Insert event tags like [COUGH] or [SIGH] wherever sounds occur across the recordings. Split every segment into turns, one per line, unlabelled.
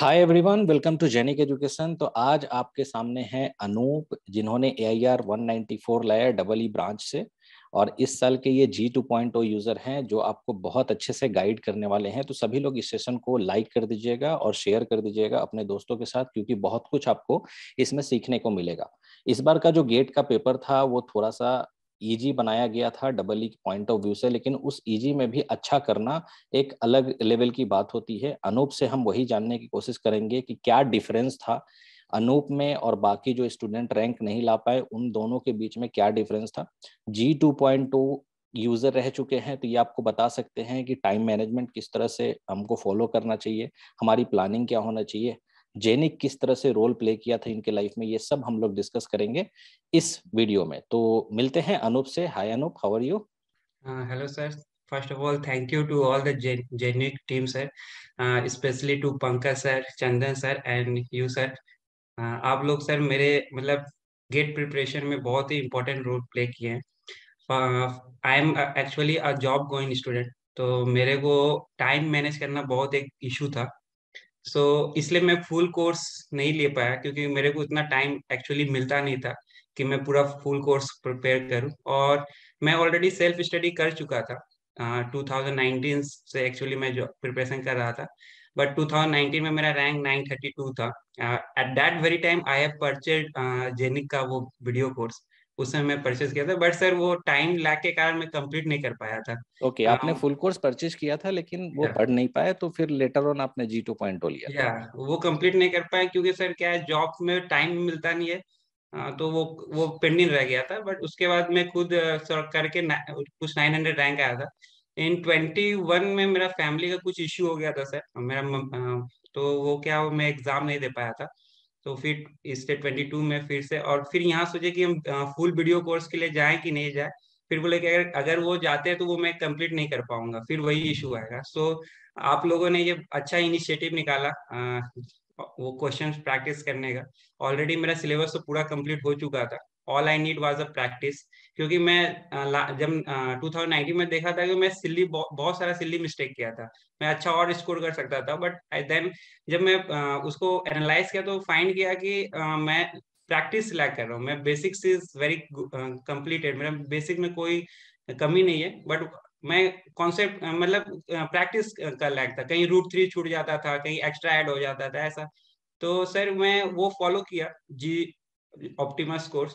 Hi everyone welcome to Genic education तो आज आपके सामने हैं अनूप जिन्होंने A I R one ninety four लाया डबल ई ब्रांच से और इस साल के ये G two point O user हैं जो आपको बहुत अच्छे से गाइड करने वाले हैं तो सभी लोग इस सेशन को लाइक कर दीजिएगा और शेयर कर दीजिएगा अपने दोस्तों के साथ क्योंकि बहुत कुछ आपको इसमें सीखने को मिलेगा इस बार का जो गेट का पेपर था वो थोड़ा सा ईजी बनाया गया था double E point of view से लेकिन उस ईजी में भी अच्छा करना एक अलग लेवल की बात होती है अनूप से हम वही जानने की कोशिश करेंगे कि क्या डिफरेंस था अनूप में और बाकी जो स्टूडेंट रैंक नहीं ला पाए उन दोनों के बीच में क्या डिफरेंस था G two point two user रह चुके हैं तो ये आपको बता सकते हैं कि टाइम मैनेजमेंट किस तरह से हमको फॉलो करना चाहिए हमारी प्लानिंग क्या होना चाहिए जेनिक किस तरह से रोल प्ले किया था इनके लाइफ में ये सब हम लोग डिस्कस करेंगे इस वीडियो में तो मिलते हैं अनूप से hi Anoop how are you
hello sir first of all thank you to all the Genic team sir specially to Pankaj sir Chandan sir and you sir आप लोग सर मेरे मतलब गेट प्रिपरेशन में बहुत ही इंपॉर्टेंट रोल प्ले किए हैं I am actually a job going student तो मेरे को टाइम मैनेज करना बहुत एक इशू था सो so, इसलिए मैं फुल कोर्स नहीं ले पाया क्योंकि मेरे को इतना टाइम एक्चुअली मिलता नहीं था कि मैं पूरा फुल कोर्स प्रिपेयर करूं और मैं ऑलरेडी सेल्फ स्टडी कर चुका था uh, 2019 से एक्चुअली मैं जो प्रिपरेशन कर रहा था बट 2019 में मेरा रैंक 932 था at that very time I have purchase Genic का वो वीडियो कोर्स उस समय परचेज किया था बट सर वो टाइम लैग के कारण मैं कंप्लीट नहीं कर पाया था ओके
okay, आपने फुल कोर्स परचेज किया था लेकिन वो पढ़ नहीं पाया तो फिर लेटर ऑन आपने जी टू पॉइंट लिया या
वो कंप्लीट नहीं कर पाया क्योंकि सर क्या है जॉब में टाइम मिलता नहीं है uh, तो वो वो पेंडिंग रह गया था बट उसके बाद मैं खुद uh, करके ना, कुछ नाइन हंड्रेड रैंक आया था इन ट्वेंटी वन में मेरा फैमिली का कुछ इश्यू हो गया था सर मेरा uh, तो वो क्या वो मैं एग्जाम नहीं दे पाया था तो फिर इससे टू में फिर से और फिर यहाँ सोचे कि हम फुल वीडियो कोर्स के लिए जाए कि नहीं जाए फिर बोले कि अगर अगर वो जाते हैं तो वो मैं कंप्लीट नहीं कर पाऊंगा फिर वही इशू आएगा सो so, आप लोगों ने ये अच्छा इनिशिएटिव निकाला आ, वो क्वेश्चंस प्रैक्टिस करने का ऑलरेडी मेरा सिलेबस तो पूरा कंप्लीट हो चुका था all I need was a practice क्योंकि मैं जब 2019 में देखा था कि मैं सिल्ली बहुत सारा सिल्ली मिस्टेक किया था मैं अच्छा और स्कोर कर सकता था बट आई देन जब मैं उसको एनालाइज किया तो फाइंड किया कि मैं प्रैक्टिस लैक कर रहा हूँ मैं बेसिक्स इज वेरी कम्प्लीटेड मेरा बेसिक में कोई कमी नहीं है बट मैं कॉन्सेप्ट मतलब प्रैक्टिस का लैक था कहीं रूट थ्री छूट जाता था कहीं एक्स्ट्रा ऐड हो जाता था ऐसा तो सर मैं वो फॉलो किया जी ऑप्टिमस कोर्स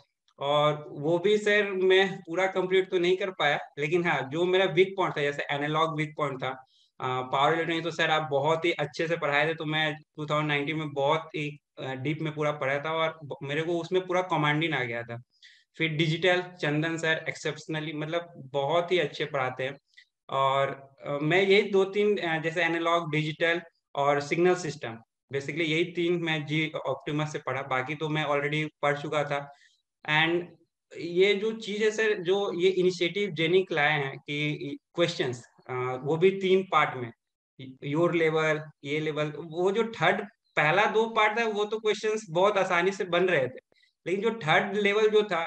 और वो भी सर मैं पूरा कंप्लीट तो नहीं कर पाया लेकिन हाँ जो मेरा वीक पॉइंट था जैसे एनालॉग वीक पॉइंट था पावर इलेक्ट्रॉनिक तो सर आप बहुत ही अच्छे से पढ़ाए थे तो मैं 2019 में बहुत ही डीप में पूरा पढ़ा था और मेरे को उसमें पूरा कमांडिंग आ गया था फिर डिजिटल चंदन सर एक्सेप्शनली मतलब बहुत ही अच्छे पढ़ाते हैं और मैं यही दो तीन जैसे एनालॉग डिजिटल और सिग्नल सिस्टम बेसिकली यही तीन मैं जी ऑप्टिमस से पढ़ा बाकी तो मैं ऑलरेडी पढ़ चुका था एंड ये जो चीज है सर जो ये इनिशिएटिव जेनिक लाए हैं कि क्वेश्चंस वो भी तीन पार्ट में योर लेवल ये लेवल वो जो थर्ड पहला दो पार्ट था वो तो क्वेश्चंस बहुत आसानी से बन रहे थे लेकिन जो थर्ड लेवल जो था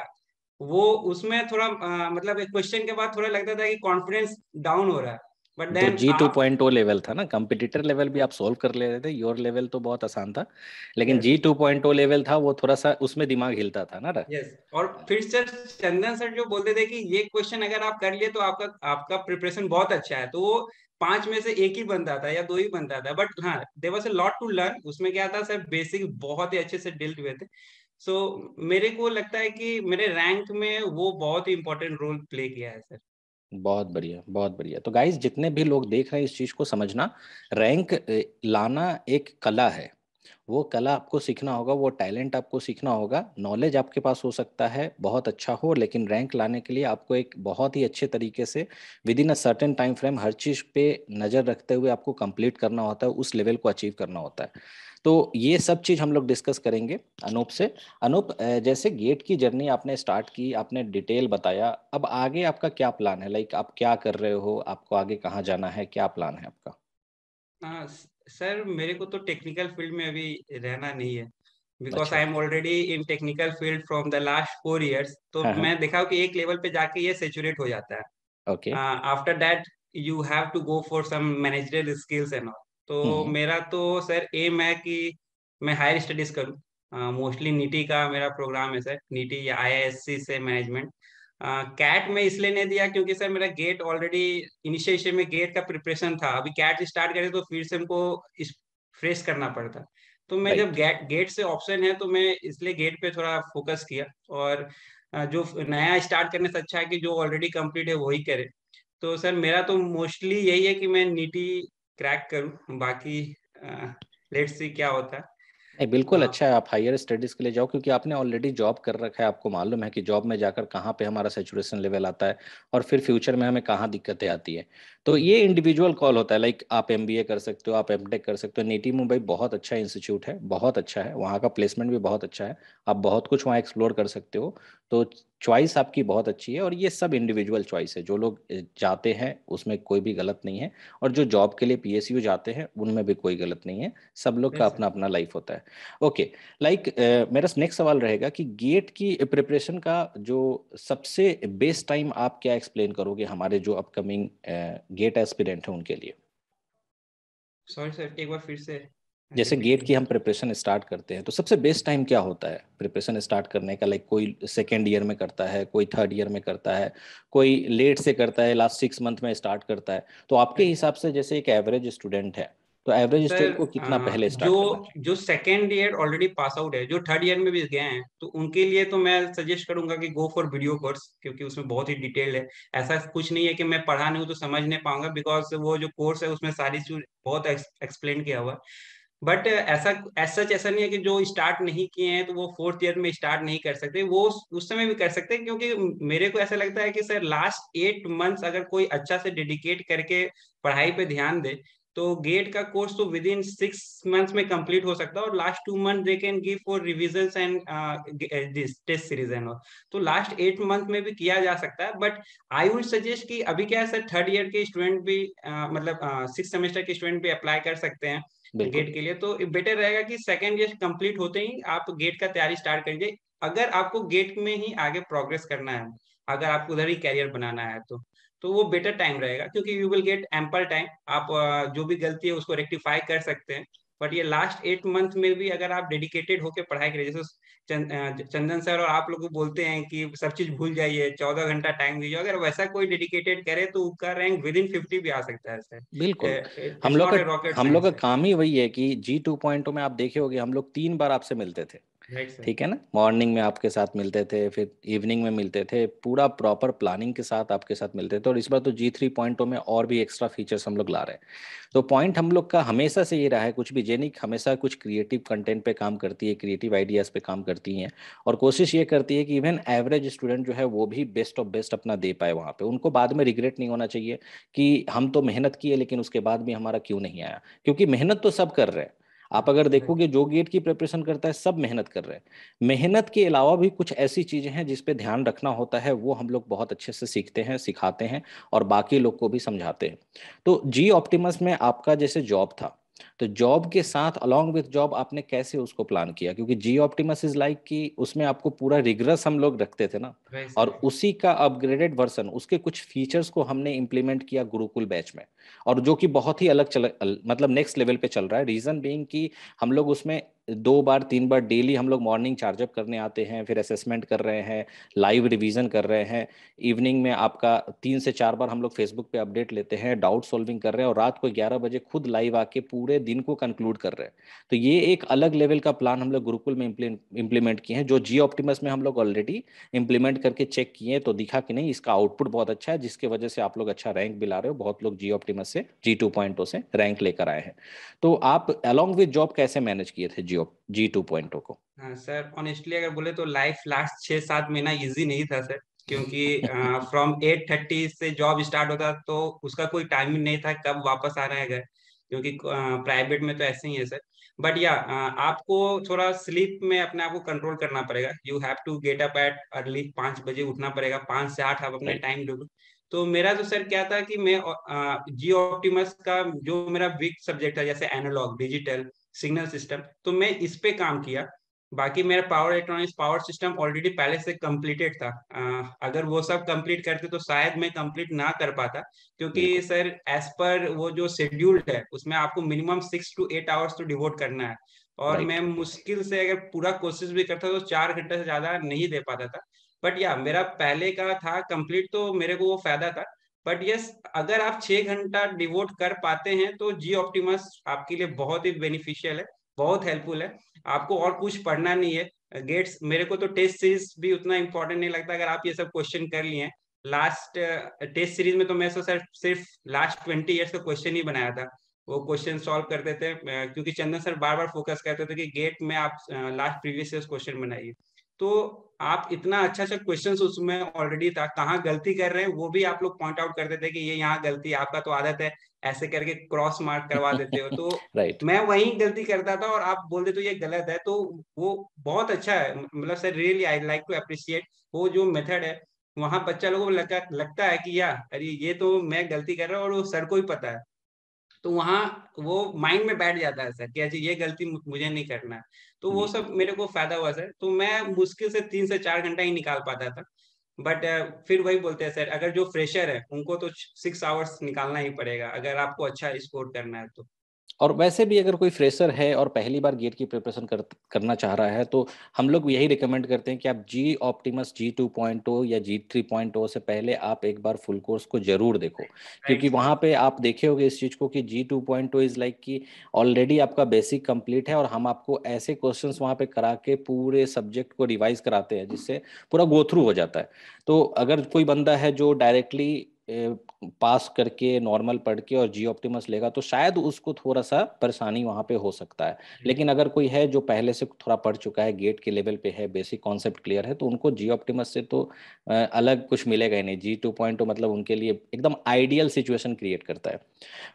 वो उसमें थोड़ा आ, मतलब एक क्वेश्चन के बाद थोड़ा लगता था कि कॉन्फिडेंस डाउन हो रहा है but then G two
point level था ना कंपटीटर लेवल भी आप सोल्व कर ले रहे थे योर लेवल तो बहुत आसान था लेकिन जी टू पॉइंट लेवल था वो थोड़ा सा उसमें दिमाग हिलता था ना यस
yes. और फिर सर चंदन सर जो बोलते थे कि ये क्वेश्चन अगर आप कर लिए तो आपका आपका प्रिपरेशन बहुत अच्छा है तो वो पांच में से एक ही बनता था या दो ही बनता था बट हाँ there was a lot to learn उसमें क्या था सर बेसिक बहुत ही अच्छे से डील हुए थे सो so, मेरे को लगता है कि मेरे रैंक में वो बहुत ही इंपॉर्टेंट रोल प्ले किया है सर
बहुत बढ़िया बहुत बढ़िया तो गाइज जितने भी लोग देख रहे हैं इस चीज को समझना रैंक लाना एक कला है वो कला आपको सीखना होगा वो टैलेंट आपको सीखना होगा नॉलेज आपके पास हो सकता है बहुत अच्छा हो लेकिन रैंक लाने के लिए आपको एक बहुत ही अच्छे तरीके से within a certain time frame हर चीज़ पे नज़र रखते हुए आपको कंप्लीट करना होता है उस लेवल को अचीव करना होता है तो ये सब चीज हम लोग डिस्कस करेंगे अनूप से अनूप जैसे गेट की जर्नी आपने स्टार्ट की आपने डिटेल बताया अब आगे आपका क्या प्लान है लाइक आप क्या कर रहे हो आपको आगे कहाँ जाना है क्या प्लान
है आपका आ, सर मेरे को तो टेक्निकल फील्ड में अभी रहना नहीं है because I am already in technical field from the last four years तो हाँ, हाँ. मैं देखा कि एक लेवल पे जाके ये सेचुरेट हो जाता है okay after that you have to go for some managerial skills and all तो हम्म। मेरा तो सर एम है कि मैं हायर स्टडीज करूँ मोस्टली नीटी का मेरा प्रोग्राम है सर नीटी या आई से मैनेजमेंट कैट uh, में इसलिए नहीं दिया क्योंकि सर मेरा गेट ऑलरेडी इनिशिएशन में गेट का प्रिपरेशन था अभी कैट स्टार्ट करे तो फिर से हमको इस फ्रेश करना पड़ता तो मैं जब गेट गेट से ऑप्शन है तो मैं इसलिए गेट पे थोड़ा फोकस किया और जो नया स्टार्ट करने से अच्छा है कि जो ऑलरेडी कंप्लीट है वही करे तो सर मेरा तो मोस्टली यही है कि मैं नीटी क्रैक करूं बाकी लेट्स सी क्या होता
नहीं बिल्कुल आ, हाँ। अच्छा है आप हायर स्टडीज के लिए जाओ क्योंकि आपने ऑलरेडी जॉब कर रखा है आपको मालूम है कि जॉब में जाकर कहाँ पे हमारा सेचुरेशन लेवल आता है और फिर फ्यूचर में हमें कहाँ दिक्कतें आती है तो ये इंडिविजुअल कॉल होता है लाइक आप एम कर सकते हो आप एम कर सकते हो नेटी मुंबई बहुत अच्छा इंस्टीट्यूट है बहुत अच्छा है वहाँ का प्लेसमेंट भी बहुत अच्छा है आप बहुत कुछ वहाँ एक्सप्लोर कर सकते हो तो चॉइस आपकी बहुत अच्छी है और ये सब इंडिविजुअल चॉइस है जो लोग जाते हैं उसमें कोई भी गलत नहीं है और जो जॉब के लिए पीएसयू जाते हैं उनमें भी कोई गलत नहीं है सब लोग का अपना अपना लाइफ होता है ओके लाइक मेरा नेक्स्ट सवाल रहेगा कि गेट की प्रिपरेशन का जो सबसे बेस्ट टाइम आप क्या एक्सप्लेन करोगे हमारे जो अपकमिंग गेट एस्पिरेंट है उनके लिए
सॉरी सर एक बार फिर से
जैसे गेट की हम प्रिपरेशन स्टार्ट करते हैं तो सबसे बेस्ट टाइम क्या होता है प्रिपरेशन स्टार्ट करने का लाइक कोई सेकेंड ईयर में करता है कोई थर्ड ईयर में करता है कोई लेट से करता है लास्ट सिक्स मंथ में स्टार्ट करता है तो आपके हम्म। हिसाब से जैसे एक एवरेज स्टूडेंट है तो एवरेज स्टूडेंट को कितना आ, हाँ, पहले स्टार्ट जो
जो second year already pass out है जो थर्ड ईयर में भी गए हैं तो उनके लिए तो मैं सजेस्ट करूंगा कि गो फॉर वीडियो कोर्स क्योंकि उसमें बहुत ही डिटेल है ऐसा कुछ नहीं है कि मैं पढ़ा नहीं हूँ तो समझ नहीं पाऊंगा बिकॉज वो जो कोर्स है उसमें सारी चीज बहुत एक्सप्लेन किया हुआ बट uh, ऐसा ऐसा ऐसा नहीं है कि जो स्टार्ट नहीं किए हैं तो वो फोर्थ ईयर में स्टार्ट नहीं कर सकते वो उस समय भी कर सकते हैं क्योंकि मेरे को ऐसा लगता है कि सर लास्ट एट मंथ्स अगर कोई अच्छा से डेडिकेट करके पढ़ाई पे ध्यान दे तो गेट का कोर्स तो विद इन सिक्स मंथ्स में कंप्लीट हो सकता है और last two month they can give for revision and test series and तो लास्ट एट मंथ में भी किया जा सकता है बट आई वुड सजेस्ट कि अभी क्या है सर थर्ड ईयर के स्टूडेंट भी uh, मतलब सिक्स uh, सेमेस्टर के स्टूडेंट भी अप्लाई कर सकते हैं गेट के लिए तो बेटर रहेगा कि सेकेंड ईयर कंप्लीट होते ही आप गेट का तैयारी स्टार्ट करिए अगर आपको गेट में ही आगे प्रोग्रेस करना है अगर आपको उधर ही कैरियर बनाना है तो तो वो बेटर टाइम रहेगा क्योंकि you will get ample time आप जो भी गलती है उसको रेक्टिफाई कर सकते हैं बट ये लास्ट एट मंथ में भी अगर आप डेडिकेटेड होकर पढ़ाई करें जैसे चंदन सर और आप लोग बोलते हैं कि सब चीज भूल जाइए चौदह घंटा टाइम दीजिए अगर वैसा कोई डेडिकेटेड करे तो उसका रैंक विद इन फिफ्टी भी आ सकता है सर
बिल्कुल हम लोग हम लोग का काम ही वही है कि जी टू पॉइंट में आप देखे होगी हम लोग तीन बार आपसे मिलते थे ठीक है ना मॉर्निंग में आपके साथ मिलते थे फिर इवनिंग में मिलते थे पूरा प्रॉपर प्लानिंग के साथ आपके साथ मिलते थे और इस बार तो जी थ्री पॉइंट में और भी एक्स्ट्रा फीचर्स हम लोग ला रहे हैं तो पॉइंट हम लोग का हमेशा से ये रहा है कुछ भी जेनिक हमेशा कुछ क्रिएटिव कंटेंट पे काम करती है क्रिएटिव आइडियाज़ पे काम करती है और कोशिश ये करती है कि इवन एवरेज स्टूडेंट जो है वो भी बेस्ट ऑफ बेस्ट अपना दे पाए वहाँ पे उनको बाद में रिग्रेट नहीं होना चाहिए कि हम तो मेहनत की है लेकिन उसके बाद भी हमारा क्यों नहीं आया क्योंकि मेहनत तो सब कर रहे हैं आप अगर देखोगे जो गेट की प्रिपरेशन करता है सब मेहनत कर रहे हैं मेहनत के अलावा भी कुछ ऐसी चीजें हैं जिसपे ध्यान रखना होता है वो हम लोग बहुत अच्छे से सीखते हैं सिखाते हैं और बाकी लोग को भी समझाते हैं तो जी ऑप्टिमस में आपका जैसे जॉब था तो जॉब के साथ अलॉन्ग विथ जॉब आपने कैसे उसको प्लान किया क्योंकि जी ऑप्टिमस इज लाइक कि उसमें आपको पूरा रिगरस हम लोग रखते थे ना और उसी का अपग्रेडेड वर्सन उसके कुछ फीचर्स को हमने इम्प्लीमेंट किया गुरुकुल बैच में और जो कि बहुत ही अलग चल मतलब नेक्स्ट लेवल पे चल रहा है रीजन बींग की हम लोग उसमें दो बार तीन बार डेली हम लोग मॉर्निंग चार्जअप करने आते हैं फिर असेसमेंट कर रहे हैं लाइव रिवीजन कर रहे हैं इवनिंग में आपका तीन से चार बार हम लोग फेसबुक पे अपडेट लेते हैं डाउट सॉल्विंग कर रहे हैं और रात को ग्यारह बजे खुद लाइव आके पूरे दिन को कंक्लूड कर रहे हैं तो ये एक अलग लेवल का प्लान हम लोग गुरुकुल में इम्प्लीमेंट किए हैं जो जी ऑप्टिमस में हम लोग ऑलरेडी इम्प्लीमेंट करके चेक किए हैं तो दिखा कि नहीं इसका आउटपुट बहुत अच्छा है जिसके वजह से आप लोग अच्छा रैंक भी ला रहे हो बहुत लोग जी ऑप्टिमस से जी टू पॉइंटो से रैंक लेकर आए हैं तो आप अलॉन्ग विद जॉब कैसे मैनेज किए थे जी जी टू पॉइंटो
को सर हाँ, ऑनेस्टली अगर बोले तो लाइफ लास्ट छह सात महीना इजी नहीं था सर क्योंकि फ्रॉम एट थर्टी से जॉब स्टार्ट होता तो उसका कोई टाइमिंग नहीं था कब वापस आना है घर क्योंकि प्राइवेट में तो ऐसे ही है सर बट या आपको थोड़ा स्लीप में अपने आप को कंट्रोल करना पड़ेगा you have to get up at early पांच बजे उठना पड़ेगा पांच से आठ आप अपने टाइम दोगे तो मेरा जो तो सर क्या था कि मैं जी ऑप्टिमस का जो मेरा वीक सब्जेक्ट था जैसे एनालॉग डिजिटल सिग्नल सिस्टम तो मैं इस पे काम किया बाकी मेरा power electronics power system already पहले से कंप्लीटेड था आ, अगर वो सब कंप्लीट करते तो शायद मैं कंप्लीट ना कर पाता क्योंकि सर एज पर वो जो शेड्यूल्ड है उसमें आपको minimum six to eight hours तो डिवोट करना है और मैं मुश्किल से अगर पूरा कोशिश भी करता तो चार घंटे से ज्यादा नहीं दे पाता था बट या मेरा पहले का था कंप्लीट तो मेरे को वो फायदा था बट यस yes, अगर आप छह घंटा डिवोट कर पाते हैं तो जी ऑप्टिमस आपके लिए बहुत ही बेनिफिशियल है बहुत हेल्पफुल है आपको और कुछ पढ़ना नहीं है गेट्स मेरे को तो टेस्ट सीरीज भी उतना इम्पोर्टेंट नहीं लगता अगर आप ये सब क्वेश्चन कर लिए लास्ट टेस्ट सीरीज में तो मैं तो सर सिर्फ लास्ट ट्वेंटी ईयर्स का क्वेश्चन ही बनाया था वो क्वेश्चन सॉल्व करते थे क्योंकि चंदन सर बार बार फोकस करते थे कि गेट में आप लास्ट प्रीवियस ईयर क्वेश्चन बनाइए तो आप इतना अच्छा अच्छा क्वेश्चन उसमें ऑलरेडी था कहाँ गलती कर रहे हैं वो भी आप लोग पॉइंट आउट कर देते कि ये यहाँ गलती आपका तो आदत है ऐसे करके क्रॉस मार्क करवा देते हो तो [LAUGHS] right. मैं वही गलती करता था और आप बोलते तो ये गलत है तो वो बहुत अच्छा है मतलब sir really I like to appreciate वो जो मेथड है वहां बच्चा लोगों को लगता लगता है कि यार अरे ये तो मैं गलती कर रहा हूँ और वो सर को ही पता है तो वहाँ वो माइंड में बैठ जाता है सर कि अच्छा ये गलती मुझे नहीं करना है तो वो हम्म। सब मेरे को फायदा हुआ सर तो मैं मुश्किल से तीन से चार घंटा ही निकाल पाता था बट फिर वही बोलते हैं सर अगर जो फ्रेशर है उनको तो सिक्स आवर्स निकालना ही पड़ेगा अगर आपको अच्छा स्कोर करना है तो
और वैसे भी अगर कोई फ्रेशर है और पहली बार गेट की प्रिपरेशन कर, करना चाह रहा है तो हम लोग यही रिकमेंड करते हैं कि आप G Optimus G two point या जी थ्री पॉइंट से पहले आप एक बार फुल कोर्स को जरूर देखो क्योंकि वहां पे आप देखे होगे इस चीज को कि G two point is like की ऑलरेडी आपका बेसिक कंप्लीट है और हम आपको ऐसे क्वेश्चन वहां पे करा के पूरे सब्जेक्ट को रिवाइज कराते हैं जिससे पूरा गो थ्रू हो जाता है तो अगर कोई बंदा है जो डायरेक्टली पास करके नॉर्मल पढ़ के और जी ऑप्टिमस लेगा तो शायद उसको थोड़ा सा परेशानी वहाँ पे हो सकता है लेकिन अगर कोई है जो पहले से थोड़ा पढ़ चुका है गेट के लेवल पे है बेसिक कॉन्सेप्ट क्लियर है तो उनको जी ऑप्टिमस से तो अलग कुछ मिलेगा ही नहीं जी टू पॉइंट टू मतलब उनके लिए एकदम आइडियल सिचुएशन क्रिएट करता है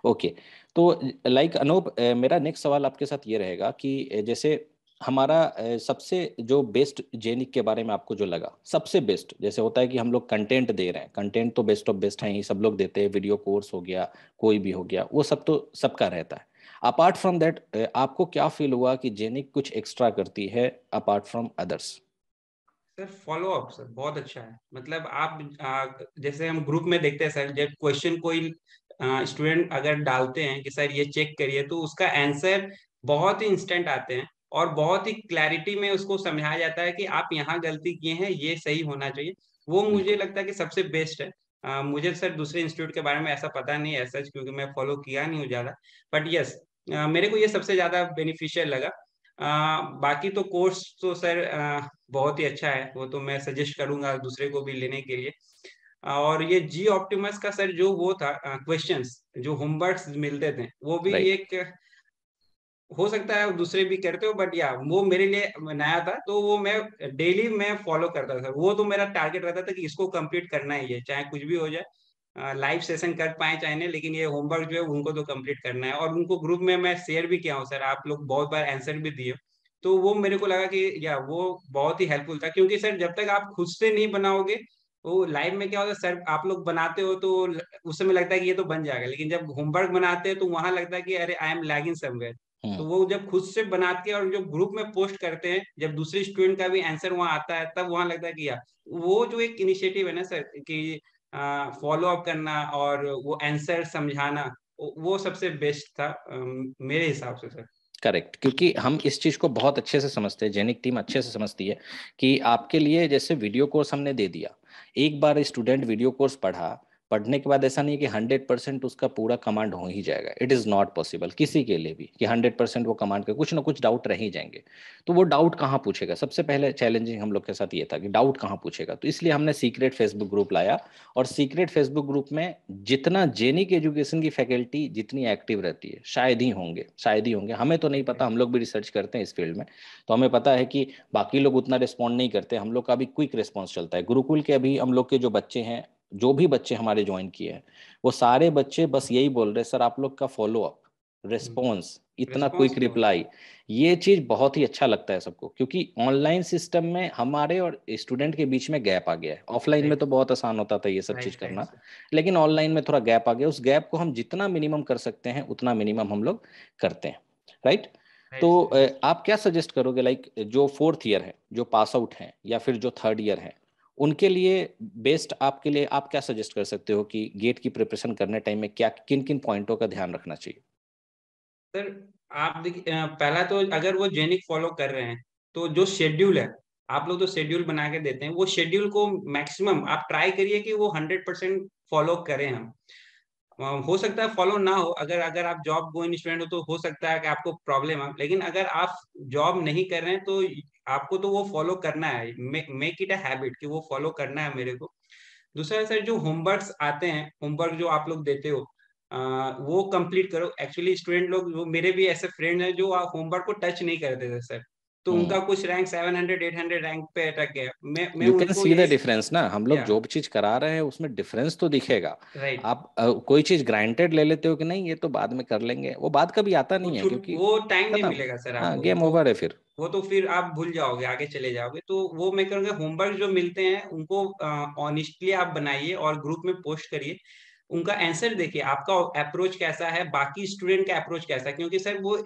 ओके तो लाइक अनूप मेरा नेक्स्ट सवाल आपके साथ ये रहेगा कि जैसे हमारा सबसे जो बेस्ट जेनिक के बारे में आपको जो लगा सबसे बेस्ट जैसे होता है कि हम लोग कंटेंट दे रहे हैं कंटेंट तो बेस्ट ऑफ बेस्ट है ही सब लोग देते हैं वीडियो कोर्स हो गया कोई भी हो गया वो सब तो सबका रहता है अपार्ट फ्रॉम दैट आपको क्या फील हुआ कि जेनिक कुछ एक्स्ट्रा करती है apart from others
sir follow up sir बहुत अच्छा है मतलब आप आ, जैसे हम ग्रुप में देखते हैं सर जब क्वेश्चन कोई स्टूडेंट अगर डालते हैं कि सर ये चेक करिए तो उसका आंसर बहुत ही इंस्टेंट आते हैं और बहुत ही क्लैरिटी में उसको समझाया जाता है कि आप यहाँ गलती किए हैं ये सही होना चाहिए वो हम्म। मुझे लगता है कि सबसे बेस्ट है Uh, मुझे सर दूसरे इंस्टीट्यूट के बारे में ऐसा पता नहीं है सच क्योंकि मैं फॉलो किया नहीं हूँ ज़्यादा बट यस मेरे को ये सबसे ज़्यादा बेनिफिशियल लगा uh, बाकी तो कोर्स तो सर uh, बहुत ही अच्छा है वो तो मैं सजेस्ट करूंगा दूसरे को भी लेने के लिए और ये जी ऑप्टिमस का सर जो वो था uh, जो होमवर्क मिलते थे वो भी right. एक हो सकता है दूसरे भी करते हो बट या वो मेरे लिए नया था तो वो मैं डेली मैं फॉलो करता था वो तो मेरा टारगेट रहता था कि इसको कंप्लीट करना ही है चाहे कुछ भी हो जाए लाइव सेशन कर पाए चाहे नहीं लेकिन ये होमवर्क जो है उनको तो कंप्लीट करना है और उनको ग्रुप में मैं शेयर भी किया हूँ सर आप लोग बहुत बार आंसर भी दिए तो वो मेरे को लगा कि या वो बहुत ही हेल्पफुल था क्योंकि सर जब तक आप खुद से नहीं बनाओगे वो लाइव में क्या होता है सर आप लोग बनाते हो तो उस समय लगता है कि ये तो बन जाएगा लेकिन जब होमवर्क बनाते हैं तो वहां लगता है कि अरे I am lagging somewhere hmm. तो वो जब खुद से बनाते हैं और जो ग्रुप में पोस्ट करते हैं जब दूसरे स्टूडेंट का भी आंसर वहाँ आता है तब वहाँ लगता है कि यार वो जो एक इनिशिएटिव है ना सर कि फॉलो अप करना और वो आंसर समझाना वो सबसे बेस्ट था मेरे हिसाब से सर
करेक्ट क्योंकि हम इस चीज को बहुत अच्छे से समझते हैं जेनिक टीम अच्छे से समझती है कि आपके लिए जैसे वीडियो कोर्स हमने दे दिया एक बार स्टूडेंट वीडियो कोर्स पढ़ा पढ़ने के बाद ऐसा नहीं है कि हंड्रेड परसेंट उसका पूरा कमांड हो ही जाएगा इट इज़ नॉट पॉसिबल किसी के लिए भी कि हंड्रेड परसेंट वो कमांड कर कुछ ना कुछ डाउट रह ही जाएंगे तो वो डाउट कहाँ पूछेगा सबसे पहले चैलेंजिंग हम लोग के साथ ये था कि डाउट कहाँ पूछेगा तो इसलिए हमने सीक्रेट फेसबुक ग्रुप लाया और सीक्रेट फेसबुक ग्रुप में जितना जेनिक एजुकेशन की फैकल्टी जितनी एक्टिव रहती है शायद ही होंगे शायद ही होंगे हमें तो नहीं पता हम लोग भी रिसर्च करते हैं इस फील्ड में तो हमें पता है कि बाकी लोग उतना रिस्पॉन्ड नहीं करते हम लोग का अभी क्विक रिस्पॉन्स चलता है गुरुकुल के अभी हम लोग के जो बच्चे हैं जो भी बच्चे हमारे ज्वाइन किए हैं वो सारे बच्चे बस यही बोल रहे सर आप लोग का फॉलो अप रिस्पॉन्स इतना क्विक रिप्लाई तो ये चीज बहुत ही अच्छा लगता है सबको क्योंकि ऑनलाइन सिस्टम में हमारे और स्टूडेंट के बीच में गैप आ गया है ऑफलाइन में तो बहुत आसान होता था ये सब चीज करना लेकिन ऑनलाइन में थोड़ा गैप आ गया उस गैप को हम जितना मिनिमम कर सकते हैं उतना मिनिमम हम लोग करते हैं राइट तो आप क्या सजेस्ट करोगे लाइक जो फोर्थ ईयर है जो पास आउट है या फिर जो थर्ड ईयर है उनके लिए बेस्ट आपके लिए आप क्या सजेस्ट कर सकते हो कि गेट की प्रिपरेशन करने टाइम में क्या किन किन पॉइंटों का ध्यान रखना चाहिए
सर आप देखिए पहला तो अगर वो जेनिक फॉलो कर रहे हैं तो जो शेड्यूल है आप लोग तो शेड्यूल बना के देते हैं वो शेड्यूल को मैक्सिमम आप ट्राई करिए कि वो हंड्रेड परसेंट फॉलो करें हम हो सकता है फॉलो ना हो अगर अगर आप जॉब गोइंग स्टूडेंट हो तो हो सकता है कि आपको प्रॉब्लम है लेकिन अगर आप जॉब नहीं कर रहे हैं तो आपको तो वो फॉलो करना है मेक इट अ हैबिट कि वो फॉलो करना है मेरे को दूसरा सर जो होमवर्क आते हैं होमवर्क जो आप लोग देते हो आ, वो कंप्लीट करो एक्चुअली स्टूडेंट लोग वो मेरे भी ऐसे फ्रेंड हैं जो होमवर्क को टच नहीं करते थे सर तो हम्म। उनका कुछ रैंक 700 800 रैंक पे अटक गया मैं मैं you can see the difference
ना हम लोग yeah. जो भी चीज करा रहे हैं उसमें डिफरेंस तो दिखेगा right. आप आ, कोई चीज ग्रांटेड ले लेते हो कि नहीं ये तो बाद में कर लेंगे वो बाद कभी आता नहीं है क्योंकि
वो टाइम नहीं मिलेगा सर हाँ, गेम ओवर है फिर वो तो फिर आप भूल जाओगे आगे चले जाओगे तो वो मैं करूँगा होमवर्क जो मिलते हैं उनको ऑनेस्टली आप बनाइए और ग्रुप में पोस्ट करिए उनका आंसर देखिए आपका अप्रोच कैसा है बाकी स्टूडेंट का अप्रोच कैसा है क्योंकि सर वो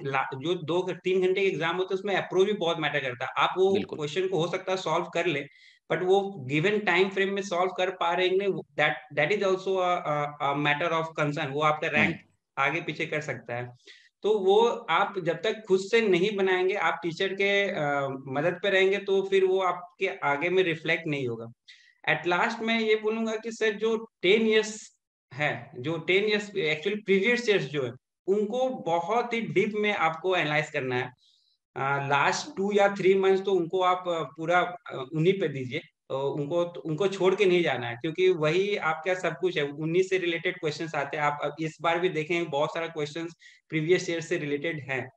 जो दो तीन घंटे के एग्जाम होते हैं उसमें अप्रोच भी बहुत मैटर करता है आप वो क्वेश्चन को हो सकता है सॉल्व कर ले बट वो गिवन टाइम फ्रेम में सॉल्व कर पा रहे that that is also matter of concern वो आपका रैंक हम्म। आगे पीछे कर सकता है तो वो आप जब तक खुद से नहीं बनाएंगे आप टीचर के आ, मदद पे रहेंगे तो फिर वो आपके आगे में रिफ्लेक्ट नहीं होगा एट लास्ट मैं ये बोलूंगा कि सर जो टेन इयर्स है जो ten years actually previous years जो है उनको बहुत ही डीप में आपको एनालाइज करना है लास्ट टू या थ्री मंथ्स तो उनको आप पूरा उन्हीं पे दीजिए तो उनको उनको छोड़ के नहीं जाना है क्योंकि वही आपका सब कुछ है उन्हीं से रिलेटेड क्वेश्चंस आते हैं आप इस बार भी देखें बहुत सारा क्वेश्चंस प्रीवियस ईयर से रिलेटेड हैं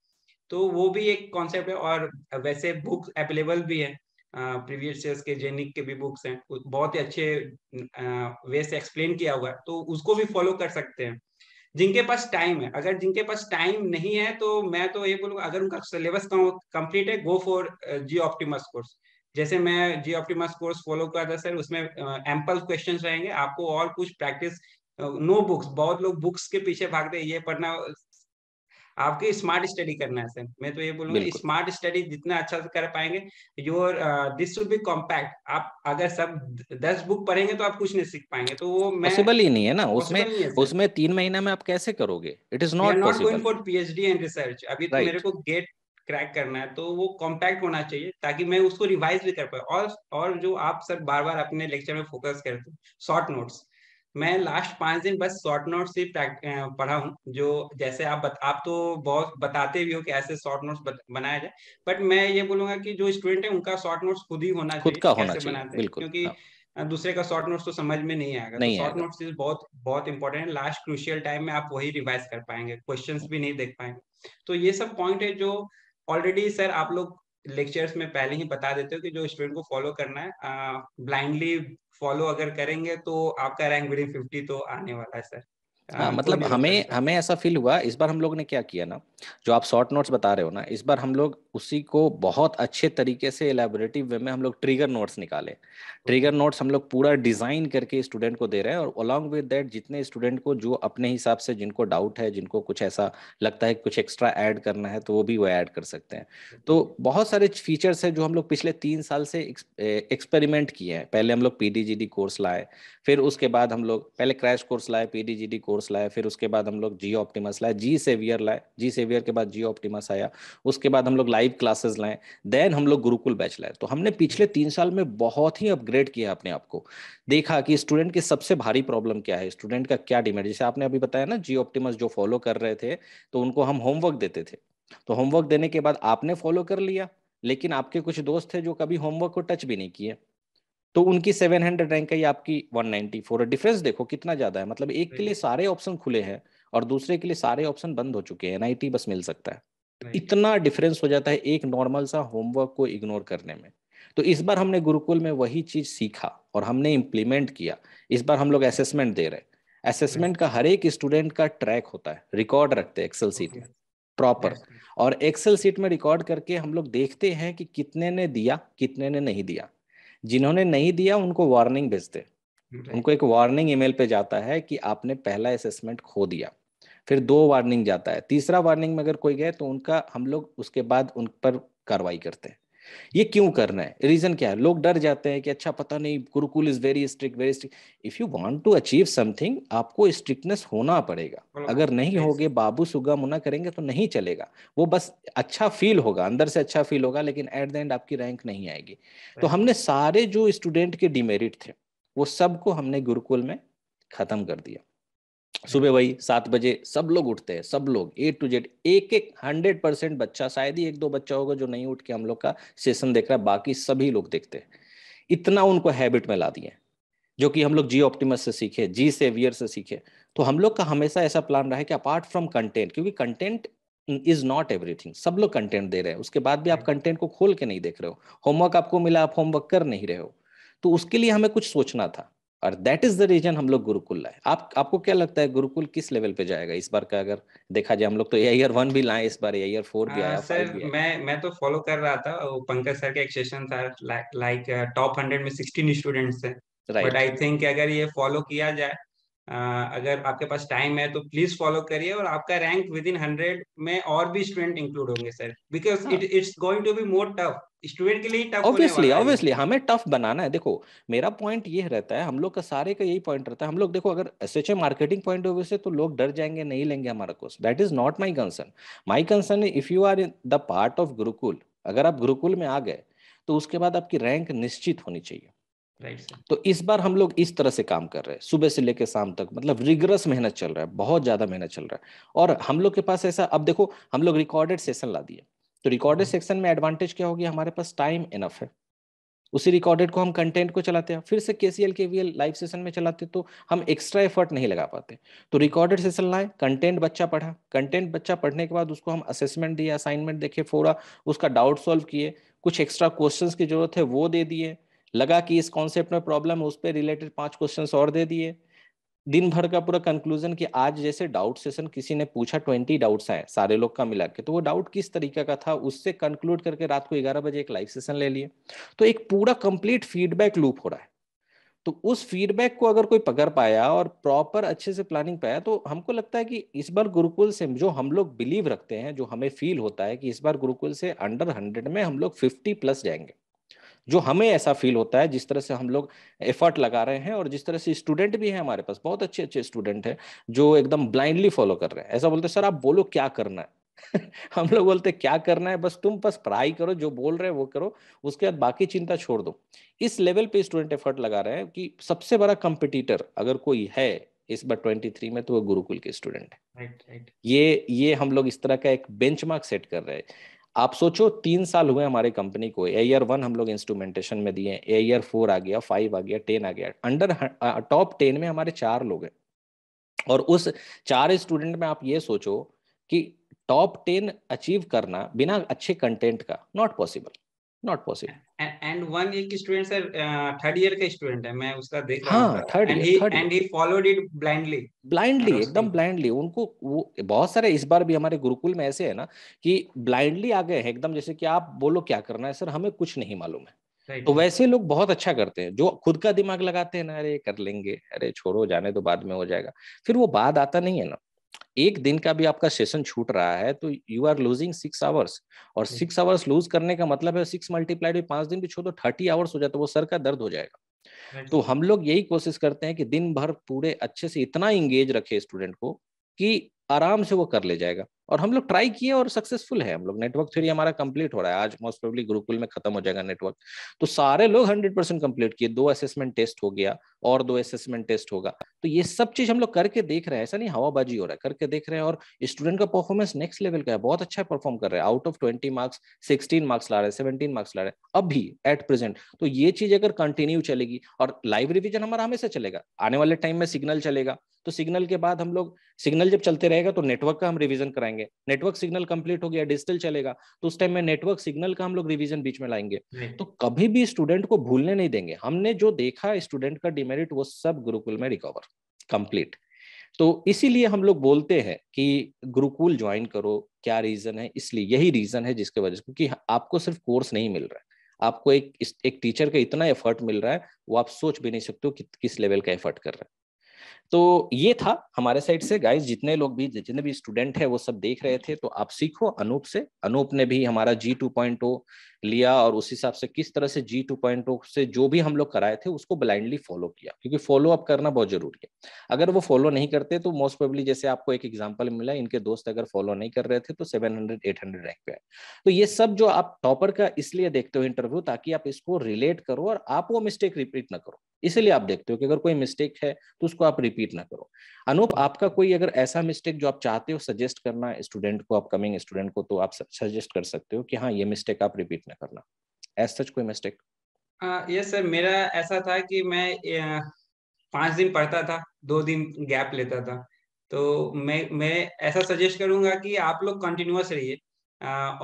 तो वो भी एक कॉन्सेप्ट है और वैसे बुक अवेलेबल भी है प्रीवियस ईयर के जेनिक के भी बुक्स हैं बहुत ही अच्छे वे से एक्सप्लेन किया हुआ है तो उसको भी फॉलो कर सकते हैं जिनके पास टाइम है अगर जिनके पास टाइम नहीं है तो मैं तो ये बोलूँगा अगर उनका सिलेबस कंप्लीट है go for G Optimus course जैसे मैं जी ऑप्टिमस कोर्स फॉलो कर रहा सर उसमें एम्पल क्वेश्चन रहेंगे आपको और कुछ प्रैक्टिस नो बुक्स बहुत लोग बुक्स के पीछे भागते हैं ये पढ़ना आपकी स्मार्ट स्टडी करना है सर मैं तो ये बोलूंगा स्मार्ट स्टडी जितना अच्छा से कर पाएंगे your this should be compact आप अगर सब दस बुक पढ़ेंगे तो आप कुछ नहीं सीख पाएंगे तो वो पॉसिबल ही नहीं है ना उसमें
उसमें तीन महीना में आप कैसे करोगे it is not not going for
PhD and research अभी तो मेरे को गेट क्रैक करना है तो वो कॉम्पैक्ट होना चाहिए ताकि मैं उसको रिवाइज भी कर पाऊँ और और जो आप सर बार बार अपने लेक्चर में फोकस करते हो शॉर्ट नोट्स मैं लास्ट पांच दिन बस शॉर्ट नोट ही पढ़ा हूँ जो जैसे आप बत, आप तो बहुत बताते भी हो कि ऐसे शॉर्ट नोट्स बनाया जाए बट मैं ये बोलूंगा कि जो स्टूडेंट है उनका शॉर्ट नोट्स खुद ही होना खुद का होना चाहिए क्योंकि हाँ। दूसरे का शॉर्ट नोट्स तो समझ में नहीं आएगा तो नहीं तो शॉर्ट नोट्स इज बहुत बहुत इंपॉर्टेंट है लास्ट क्रूशियल टाइम में आप वही रिवाइज कर पाएंगे क्वेश्चन भी नहीं देख पाएंगे तो ये सब पॉइंट है जो ऑलरेडी सर आप लोग लेक्चर्स में पहले ही बता देते हो कि जो स्टूडेंट को फॉलो करना है ब्लाइंडली फॉलो अगर करेंगे तो आपका रैंक विदिन फिफ्टी तो आने वाला है सर हाँ, हाँ मतलब हमें
हमें ऐसा फील हुआ इस बार हम लोग ने क्या किया ना जो आप शॉर्ट नोट्स बता रहे हो ना इस बार हम लोग उसी को बहुत अच्छे तरीके से एलेबोरेटिव वे में हम लोग ट्रिगर नोट्स निकाले ट्रिगर नोट्स हम लोग पूरा डिजाइन करके स्टूडेंट को दे रहे हैं और अलॉन्ग विद दैट जितने स्टूडेंट को जो अपने हिसाब से जिनको डाउट है जिनको कुछ ऐसा लगता है कुछ एक्स्ट्रा ऐड करना है तो वो भी वो ऐड कर सकते हैं तो बहुत सारे फीचर्स है जो हम लोग पिछले तीन साल से एक्सपेरिमेंट किए हैं पहले हम लोग पी कोर्स लाए फिर उसके बाद हम लोग पहले क्रैश कोर्स लाए पी कोर्स फोर्स लाए फिर उसके बाद हम लोग जी ऑप्टिमस लाए जी सेवियर लाए जी सेवियर के बाद जी ऑप्टिमस आया उसके बाद हम लोग लाइव क्लासेस लाए देन हम लोग गुरुकुल बैच लाए तो हमने पिछले तीन साल में बहुत ही अपग्रेड किया अपने आप को देखा कि स्टूडेंट की सबसे भारी प्रॉब्लम क्या है स्टूडेंट का क्या डिमांड जैसे आपने अभी बताया ना जी ऑप्टिमस जो फॉलो कर रहे थे तो उनको हम होमवर्क देते थे तो होमवर्क देने के बाद आपने फॉलो कर लिया लेकिन आपके कुछ दोस्त थे जो कभी होमवर्क को टच भी नहीं किए तो उनकी 700 रैंक है आपकी 194 है डिफरेंस देखो कितना ज्यादा है मतलब एक के लिए सारे ऑप्शन खुले हैं और दूसरे के लिए सारे ऑप्शन बंद हो चुके हैं एनआईटी बस मिल सकता है तो इतना डिफरेंस हो जाता है एक नॉर्मल सा होमवर्क को इग्नोर करने में तो इस बार हमने गुरुकुल में वही चीज सीखा और हमने इम्प्लीमेंट किया इस बार हम लोग असेसमेंट दे रहे हैं असेसमेंट का हर एक स्टूडेंट का ट्रैक होता है रिकॉर्ड रखते हैं एक्सेल सीट में प्रॉपर और एक्सेल सीट में रिकॉर्ड करके हम लोग देखते हैं कि कितने ने दिया कितने ने नहीं दिया जिन्होंने नहीं दिया उनको वार्निंग भेजते उनको एक वार्निंग ईमेल पे जाता है कि आपने पहला असेसमेंट खो दिया फिर दो वार्निंग जाता है तीसरा वार्निंग में अगर कोई गए तो उनका हम लोग उसके बाद उन पर कार्रवाई करते हैं ये क्यों करना है रीजन क्या है लोग डर जाते हैं कि अच्छा पता नहीं Gurukul is very strict very strict if you want to achieve something आपको स्ट्रिक्टनेस होना पड़ेगा अगर नहीं होगे बाबू सुगा मुना करेंगे तो नहीं चलेगा वो बस अच्छा फील होगा अंदर से अच्छा फील होगा लेकिन एट द एंड आपकी रैंक नहीं आएगी तो हमने सारे जो स्टूडेंट के डिमेरिट थे वो सबको हमने गुरुकुल में खत्म कर दिया सुबह वही सात बजे सब लोग उठते हैं सब लोग ए टू जेड एक एक हंड्रेड परसेंट बच्चा शायद ही एक दो बच्चा होगा जो नहीं उठ के हम लोग का सेशन देख रहा है बाकी सभी लोग देखते हैं इतना उनको हैबिट में ला दिए जो कि हम लोग जी ऑप्टिमस से सीखे जी सेवियर से सीखे तो हम लोग का हमेशा ऐसा प्लान रहा है कि अपार्ट फ्रॉम कंटेंट क्योंकि कंटेंट इज नॉट एवरीथिंग सब लोग कंटेंट दे रहे हैं उसके बाद भी आप कंटेंट को खोल के नहीं देख रहे हो होमवर्क आपको मिला आप होमवर्क कर नहीं रहे हो तो उसके लिए हमें कुछ सोचना था और दैट इज द रीजन हम लोग गुरुकुल लाए आप आपको क्या लगता है गुरुकुल किस लेवल पे जाएगा इस बार का अगर देखा जाए हम लोग तो ईयर वन भी लाए इस बार ईयर हाँ, फोर भी आया सर भी
मैं मैं तो फॉलो कर रहा था पंकज सर के एक सेशन था लाइक टॉप हंड्रेड में सिक्सटीन स्टूडेंट्स है बट आई थिंक अगर ये फॉलो किया जाए अगर आपके पास टाइम है तो प्लीज फॉलो करिए और आपका रैंक विद इन हंड्रेड में और भी स्टूडेंट इंक्लूड होंगे sir because it it's going to be more tough student के लिए
हम लोग का सारे का यही पॉइंट रहता है हम लोग देखो अगर S H A marketing point of view से तो लोग डर जाएंगे नहीं लेंगे हमारा course that is not my concern my concern if you are in the part of Gurukul अगर आप गुरुकुल में आ गए तो उसके बाद आपकी रैंक निश्चित होनी चाहिए तो इस बार हम लोग इस तरह से काम कर रहे हैं सुबह से लेकर शाम तक मतलब रिगरस मेहनत चल रहा है बहुत ज्यादा मेहनत चल रहा है और हम लोग के पास ऐसा अब देखो हम लोग रिकॉर्डेड सेशन ला दिए तो रिकॉर्डेड हम्म। सेक्शन में एडवांटेज क्या होगी हमारे पास टाइम इनफ है उसी रिकॉर्डेड को हम कंटेंट को चलाते हैं फिर से K C L K V L live session में चलाते तो हम एक्स्ट्रा एफर्ट नहीं लगा पाते तो रिकॉर्डेड सेशन लाए कंटेंट बच्चा पढ़ा कंटेंट बच्चा पढ़ने के बाद उसको हम असेसमेंट दिए असाइनमेंट देखे फोड़ा उसका डाउट सॉल्व किए कुछ एक्स्ट्रा क्वेश्चंस की जरूरत है वो दे दिए लगा कि इस कॉन्सेप्ट में प्रॉब्लम उस पर रिलेटेड पांच क्वेश्चन और दे दिए दिन भर का पूरा कंक्लूजन कि आज जैसे डाउट सेशन किसी ने पूछा ट्वेंटी डाउट्स आए सारे लोग का मिला के तो वो डाउट किस तरीका का था उससे कंक्लूड करके रात को ग्यारह बजे एक लाइव सेशन ले लिए तो एक पूरा कंप्लीट फीडबैक लूप हो रहा है तो उस फीडबैक को अगर कोई पकड़ पाया और प्रॉपर अच्छे से प्लानिंग पाया तो हमको लगता है कि इस बार गुरुकुल से जो हम लोग बिलीव रखते हैं जो हमें फील होता है कि इस बार गुरुकुल से अंडर हंड्रेड में हम लोग फिफ्टी प्लस जाएंगे जो हमें ऐसा फील होता है जिस तरह से हम लोग एफर्ट लगा रहे हैं और जिस तरह से स्टूडेंट भी हैं हमारे पास बहुत अच्छे अच्छे स्टूडेंट हैं जो एकदम ब्लाइंडली फॉलो कर रहे हैं ऐसा बोलते सर आप बोलो क्या करना है [LAUGHS] हम लोग बोलते क्या करना है बस तुम बस पढ़ाई करो जो बोल रहे हैं वो करो उसके बाद बाकी चिंता छोड़ दो इस लेवल पे स्टूडेंट एफर्ट लगा रहे हैं कि सबसे बड़ा कंपिटिटर अगर कोई है इस बार ट्वेंटी थ्री में तो वो गुरुकुल के स्टूडेंट है right, right. ये ये हम लोग इस तरह का एक बेंचमार्क सेट कर रहे हैं आप सोचो तीन साल हुए हमारे कंपनी को ए ईयर वन हम लोग इंस्ट्रूमेंटेशन में दिए एयर फोर आ गया फाइव आ गया टेन आ गया अंडर टॉप टेन में हमारे चार लोग हैं और उस चार स्टूडेंट में आप ये सोचो कि टॉप टेन अचीव करना बिना अच्छे कंटेंट का not possible not possible
and one एक स्टूडेंट सर थर्ड ईयर का स्टूडेंट है मैं उसका देख रहा हाँ third year and he followed it blindly
blindly एकदम ब्लाइंडली उनको वो बहुत सारे इस बार भी हमारे गुरुकुल में ऐसे है ना कि ब्लाइंडली आ गए हैं एकदम जैसे कि आप बोलो क्या करना है सर हमें कुछ नहीं मालूम है तो वैसे लोग बहुत अच्छा करते हैं जो खुद का दिमाग लगाते हैं ना अरे कर लेंगे अरे छोड़ो जाने तो बाद में हो जाएगा फिर वो बाद आता नहीं है ना एक दिन का भी आपका सेशन छूट रहा है तो you are losing six hours और सिक्स आवर्स लूज करने का मतलब है सिक्स मल्टीप्लाइड भी पांच दिन भी छोड़ो थर्टी आवर्स हो जाता तो है वो सर का दर्द हो जाएगा तो हम लोग यही कोशिश करते हैं कि दिन भर पूरे अच्छे से इतना इंगेज रखे स्टूडेंट को कि आराम से वो कर ले जाएगा और हम लोग ट्राई किए और सक्सेसफुल है हम लोग नेटवर्क थ्योरी हमारा कंप्लीट हो रहा है आज मोस्ट प्रोबली गुरुकुल में खत्म हो जाएगा नेटवर्क तो सारे लोग हंड्रेड परसेंट कंप्लीट किए दो असेसमेंट टेस्ट हो गया और दो असेसमेंट टेस्ट होगा तो ये सब चीज हम लोग करके देख रहे हैं ऐसा नहीं हवाबाजी हो रहा है करके देख रहे हैं और स्टूडेंट का परफॉर्मेंस नेक्स्ट लेवल का है बहुत अच्छा परफॉर्म कर रहे हैं out of twenty marks sixteen marks ला रहे हैं सेवनटीन मार्क्स ला रहे हैं अभी एट प्रेजेंट तो ये चीज अगर कंटिन्यू चलेगी और लाइव रिविजन हमारा हमेशा चलेगा आने वाले टाइम में सिग्नल चलेगा तो सिग्नल के बाद हम लोग सिग्नल जब चलते रहेगा तो नेटवर्क का हम रिविजन कराएंगे लाएंगे नेटवर्क सिग्नल कंप्लीट हो गया डिजिटल चलेगा तो उस टाइम में नेटवर्क सिग्नल का हम लोग रिविजन बीच में लाएंगे तो कभी भी स्टूडेंट को भूलने नहीं देंगे हमने जो देखा स्टूडेंट का डिमेरिट वो सब गुरुकुल में रिकवर कंप्लीट तो इसीलिए हम लोग बोलते हैं कि गुरुकुल ज्वाइन करो क्या रीजन है इसलिए यही रीजन है जिसके वजह से क्योंकि आपको सिर्फ कोर्स नहीं मिल रहा है आपको एक एक टीचर का इतना एफर्ट मिल रहा है वो आप सोच भी नहीं सकते हो कि किस लेवल का एफर्ट कर रहा है तो ये था हमारे साइड से गाइस जितने लोग भी जितने भी स्टूडेंट है वो सब देख रहे थे तो आप सीखो अनूप से अनूप ने भी हमारा जी टू पॉइंट ओ लिया और उस हिसाब से किस तरह से जी टू पॉइंट ओ से जो भी हम लोग कराए थे उसको ब्लाइंडली फॉलो किया क्योंकि फॉलो अप करना बहुत जरूरी है अगर वो फॉलो नहीं करते तो मोस्ट प्रोबली जैसे आपको एक एग्जाम्पल मिला इनके दोस्त अगर फॉलो नहीं कर रहे थे तो seven hundred eight hundred rank पे तो ये सब जो आप टॉपर का इसलिए देखते हो इंटरव्यू ताकि आप इसको रिलेट करो और आप वो मिस्टेक रिपीट ना करो इसलिए आप देखते हो कि अगर कोई मिस्टेक है तो उसको आप रिपीट रिपीट ना करो अनूप आपका कोई अगर ऐसा मिस्टेक जो आप चाहते हो सजेस्ट करना स्टूडेंट को अपकमिंग स्टूडेंट को तो आप सजेस्ट कर सकते हो कि हाँ ये मिस्टेक आप रिपीट ना करना एज सच कोई मिस्टेक
यस सर मेरा ऐसा था कि मैं पांच दिन पढ़ता था दो दिन गैप लेता था तो मैं मैं ऐसा सजेस्ट करूंगा कि आप लोग कंटिन्यूस रहिए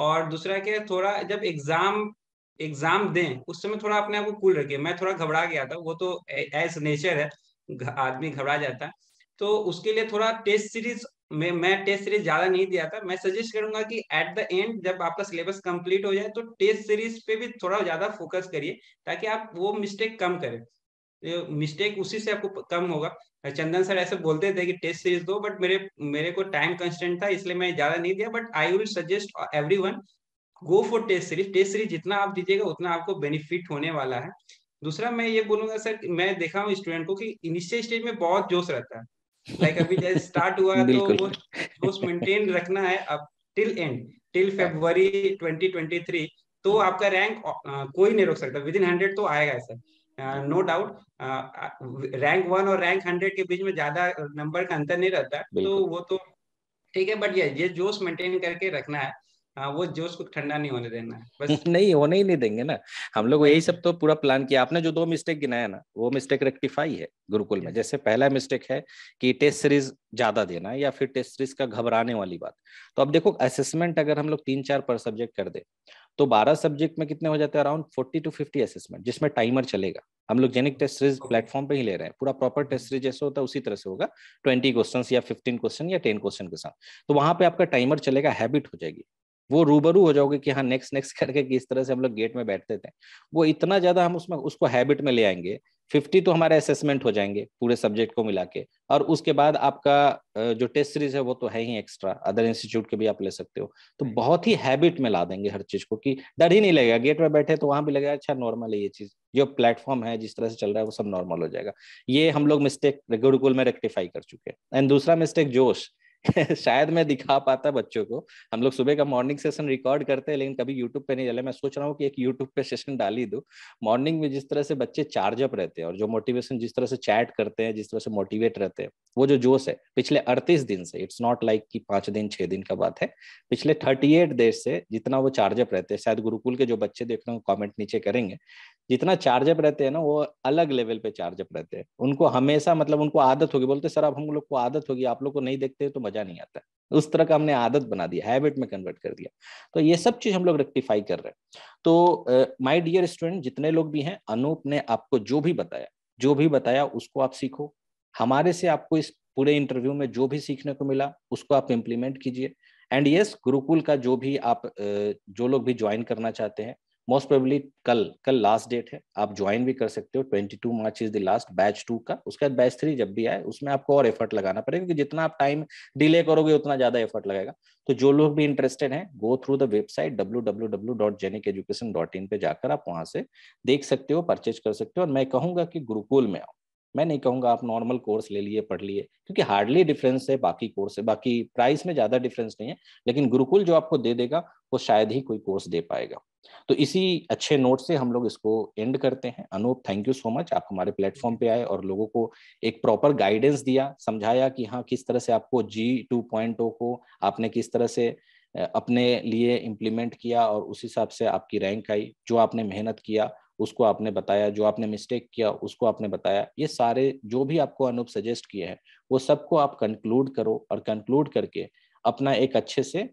और दूसरा क्या थोड़ा जब एग्जाम एग्जाम दें उस समय थोड़ा अपने आप को कूल रखिए मैं थोड़ा घबरा गया था वो तो एज नेचर है आदमी घबरा जाता है तो उसके लिए थोड़ा टेस्ट सीरीज में मैं टेस्ट सीरीज ज्यादा नहीं दिया था मैं सजेस्ट करूंगा कि एट द एंड जब आपका सिलेबस कंप्लीट हो जाए तो टेस्ट सीरीज पे भी थोड़ा ज्यादा फोकस करिए ताकि आप वो मिस्टेक कम करें मिस्टेक उसी से आपको कम होगा चंदन सर ऐसे बोलते थे कि टेस्ट सीरीज दो बट मेरे मेरे को टाइम कंस्टेंट था इसलिए मैं ज्यादा नहीं दिया but I will suggest every go for test series test series जितना आप दीजिएगा उतना आपको बेनिफिट होने वाला है दूसरा मैं ये बोलूंगा सर मैं देखा हूँ स्टूडेंट को कि इनिशियल स्टेज में बहुत जोश रहता है लाइक अभी जैसे स्टार्ट हुआ तो वो जोश मेंटेन रखना है अब टिल एंड टिल फेब्रुवरी 2023 तो आपका रैंक कोई नहीं रोक सकता विद इन हंड्रेड तो आएगा sir no doubt rank one और रैंक हंड्रेड के बीच में ज्यादा नंबर का अंतर नहीं रहता तो वो तो ठीक है बट ये जोश मेंटेन करके रखना है हाँ वो जोश को ठंडा नहीं होने देना बस
[LAUGHS] नहीं होने ही नहीं देंगे ना हम लोग यही सब तो पूरा प्लान किया आपने जो दो मिस्टेक गिनाया ना वो मिस्टेक रेक्टिफाई है गुरुकुल में जैसे पहला मिस्टेक है कि टेस्ट सीरीज ज्यादा देना या फिर टेस्ट सीरीज का घबराने वाली बात तो अब देखो असेसमेंट अगर हम लोग तीन चार पर सब्जेक्ट कर दे तो बारह सब्जेक्ट में कितने हो जाते हैं around forty to fifty assessment जिसमें टाइमर चलेगा हम लोग जेनिक टेस्ट सीरीज प्लेटफॉर्म पे ही ले रहे हैं पूरा प्रॉपर टेस्ट सीरीज जैसे होता है उसी तरह से होगा ट्वेंटी क्वेश्चन या फिफ्टीन क्वेश्चन या टेन क्वेश्चन के साथ तो वहां पे आपका टाइमर चलेगा हैबिट हो जाएगी वो रूबरू हो जाओगे कि हाँ नेक्स्ट नेक्स्ट [LAUGHS] करके किस तरह से हम लोग गेट में बैठते थे वो इतना ज्यादा हम उसमें उसको हैबिट में ले आएंगे फिफ्टी तो हमारे असेसमेंट हो जाएंगे पूरे सब्जेक्ट को मिला के और उसके बाद आपका जो टेस्ट सीरीज है वो तो है ही एक्स्ट्रा अदर इंस्टीट्यूट के भी आप ले सकते हो तो हम्म। बहुत ही हैबिट में ला देंगे हर चीज को कि डर ही नहीं लगेगा गेट में बैठे तो वहां भी लगेगा अच्छा नॉर्मल है ये चीज जो प्लेटफॉर्म है जिस तरह से चल रहा है वो सब नॉर्मल हो जाएगा ये हम लोग मिस्टेक गुरुकुल में रेक्टिफाई कर चुके हैं एंड दूसरा मिस्टेक जोश [LAUGHS] शायद मैं दिखा पाता बच्चों को हम लोग सुबह का मॉर्निंग सेशन रिकॉर्ड करते हैं लेकिन कभी यूट्यूब पे नहीं चले मैं सोच रहा हूँ कि एक यूट्यूब पे सेशन डाल ही दूँ मॉर्निंग में जिस तरह से बच्चे चार्जअप रहते हैं और जो मोटिवेशन जिस तरह से चैट करते हैं जिस तरह से मोटिवेट रहते हैं वो जो जोश है पिछले अड़तीस दिन से इट्स नॉट लाइक की पांच दिन छह दिन का बात है पिछले थर्टी एट डेज से जितना वो चार्जअप रहते हैं शायद गुरुकुल के जो बच्चे देख रहे हो कॉमेंट नीचे करेंगे जितना चार्जअप रहते हैं ना वो अलग लेवल पे चार्जअप रहते हैं उनको हमेशा मतलब उनको आदत होगी बोलते सर अब हम लोग को आदत होगी आप लोग को नहीं देखते तो मजा मजा नहीं आता उस तरह का हमने आदत बना दिया हैबिट में कन्वर्ट कर दिया तो ये सब चीज हम लोग रेक्टिफाई कर रहे हैं तो माय डियर स्टूडेंट जितने लोग भी हैं अनूप ने आपको जो भी बताया जो भी बताया उसको आप सीखो हमारे से आपको इस पूरे इंटरव्यू में जो भी सीखने को मिला उसको आप इम्प्लीमेंट कीजिए एंड यस गुरुकुल का जो भी आप जो लोग भी ज्वाइन करना चाहते हैं मोस्ट प्रोबेबली कल कल लास्ट डेट है आप ज्वाइन भी कर सकते हो twenty two March is the last batch two का उसके बाद बैच थ्री जब भी आए उसमें आपको और एफर्ट लगाना पड़ेगा क्योंकि जितना आप टाइम डिले करोगे उतना ज्यादा एफर्ट लगेगा तो जो लोग भी इंटरेस्टेड हैं go through the website W W W dot dot Genic Education in पे जाकर आप वहां से देख सकते हो परचेज कर सकते हो और मैं कहूंगा कि गुरुकुल में आओ मैं नहीं कहूँगा आप नॉर्मल कोर्स ले लिए पढ़ लिए क्योंकि हार्डली डिफरेंस है बाकी कोर्स से बाकी प्राइस में ज़्यादा डिफरेंस नहीं है लेकिन गुरुकुल जो आपको दे देगा वो शायद ही कोई कोर्स दे पाएगा तो इसी अच्छे नोट से हम लोग इसको एंड करते हैं Anoop thank you so much आप हमारे प्लेटफॉर्म पे आए और लोगों को एक प्रॉपर गाइडेंस दिया समझाया कि हाँ किस तरह से आपको जी टू पॉइंट को आपने किस तरह से अपने लिए इम्प्लीमेंट किया और उस हिसाब से आपकी रैंक आई जो आपने मेहनत किया उसको आपने बताया जो आपने मिस्टेक किया उसको आपने बताया ये सारे जो भी आपको अनूप सजेस्ट किए हैं वो सबको आप कंक्लूड करो और कंक्लूड करके अपना एक अच्छे से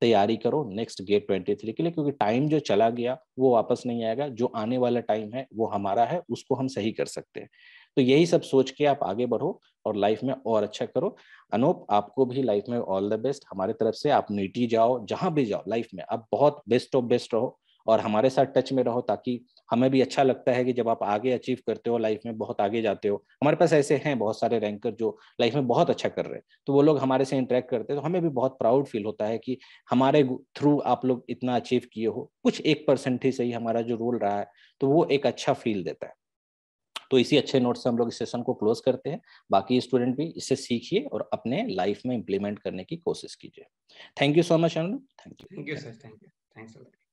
तैयारी करो नेक्स्ट गेट ट्वेंटी थ्री के लिए क्योंकि टाइम जो चला गया वो वापस नहीं आएगा जो आने वाला टाइम है वो हमारा है उसको हम सही कर सकते हैं तो यही सब सोच के आप आगे बढ़ो और लाइफ में और अच्छा करो अनूप आपको भी लाइफ में ऑल द बेस्ट हमारे तरफ से आप नीटी जाओ जहां भी जाओ लाइफ में आप बहुत बेस्ट ऑफ बेस्ट रहो और हमारे साथ टच में रहो ताकि हमें भी अच्छा लगता है कि जब आप आगे अचीव करते हो लाइफ में बहुत आगे जाते हो हमारे पास ऐसे हैं बहुत सारे रैंकर जो लाइफ में बहुत अच्छा कर रहे हैं तो वो लोग हमारे से इंटरेक्ट करते हैं तो हमें भी बहुत प्राउड फील होता है कि हमारे थ्रू आप लोग इतना अचीव किए हो कुछ एक परसेंट ही सही हमारा जो रोल रहा है तो वो एक अच्छा फील देता है तो इसी अच्छे नोट से हम लोग इस सेशन को क्लोज करते हैं बाकी स्टूडेंट भी इससे सीखिए और अपने लाइफ में इंप्लीमेंट करने की कोशिश कीजिए thank you so much Anu
thank you thank you sir thank you thanks